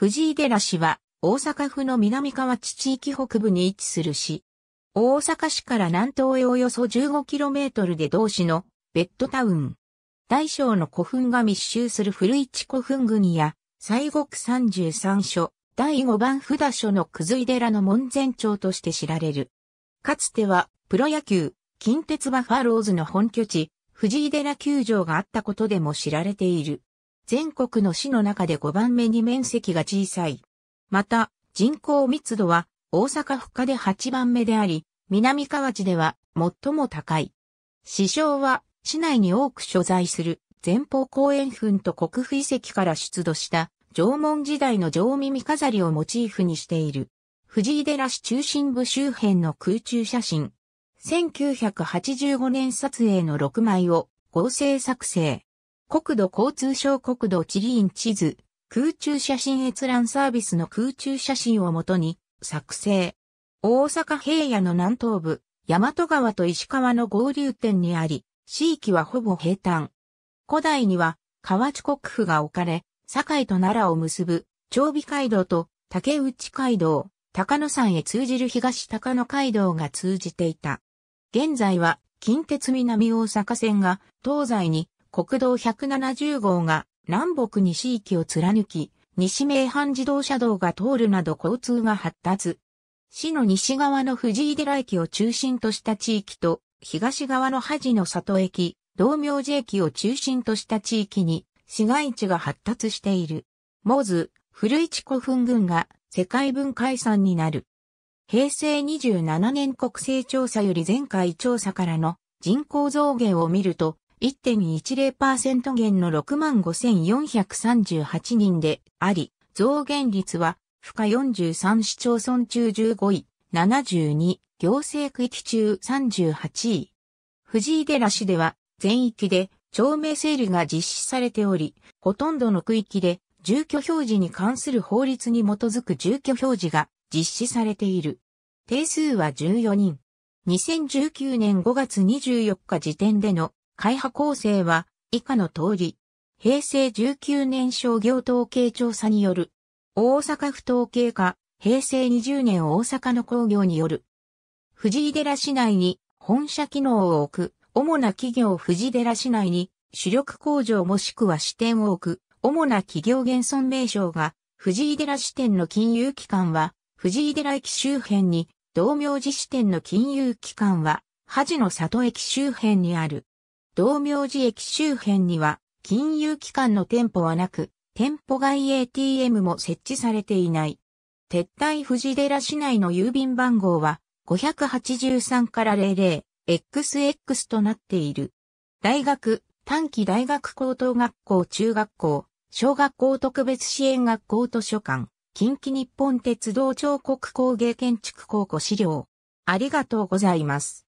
藤井寺市は、大阪府の南河内地域北部に位置する市。大阪市から南東へおよそ 15km で同市のベッドタウン。大小の古墳が密集する古市古墳群や、西国33所、第5番札所のくずい寺の門前町として知られる。かつては、プロ野球、近鉄バファローズの本拠地、藤井寺球場があったことでも知られている。全国の市の中で5番目に面積が小さい。また、人口密度は大阪府下で8番目であり、南河内では最も高い。市場は市内に多く所在する前方後円墳と国府遺跡から出土した縄文時代の縄耳飾りをモチーフにしている。藤井寺市中心部周辺の空中写真。1985年撮影の6枚を合成作成。国土交通省国土地理院地図、空中写真閲覧サービスの空中写真をもとに作成。大阪平野の南東部、大和川と石川の合流点にあり、地域はほぼ平坦。古代には河内国府が置かれ、堺と奈良を結ぶ長尾街道と竹内街道、高野山へ通じる東高野街道が通じていた。現在は近鉄南大阪線が東西に国道170号が南北西域を貫き、西名阪自動車道が通るなど交通が発達。市の西側の藤井寺駅を中心とした地域と、東側の恥の里駅、道明寺駅を中心とした地域に、市街地が発達している。モズ、古市古墳群が世界文化遺産になる。平成27年国勢調査より前回調査からの人口増減を見ると、1.10%減の65,438人であり、増減率は、負荷43市町村中15位、72、行政区域中38位。藤井寺市では、全域で、町名整理が実施されており、ほとんどの区域で、住居表示に関する法律に基づく住居表示が実施されている。定数は14人。2019年5月24日時点での会派構成は以下の通り、平成19年商業統計調査による、大阪府統計課、平成20年大阪の工業による、藤井寺市内に本社機能を置く、主な企業藤井寺市内に主力工場もしくは支店を置く、主な企業現存名称が、藤井寺支店の金融機関は、藤井寺駅周辺に、同名寺支店の金融機関は、恥の里駅周辺にある。道明寺駅周辺には金融機関の店舗はなく、店舗外 ATM も設置されていない。撤退藤寺市内の郵便番号は583から00、XX となっている。大学、短期大学高等学校中学校、小学校特別支援学校図書館、近畿日本鉄道彫刻工芸建築高校資料。ありがとうございます。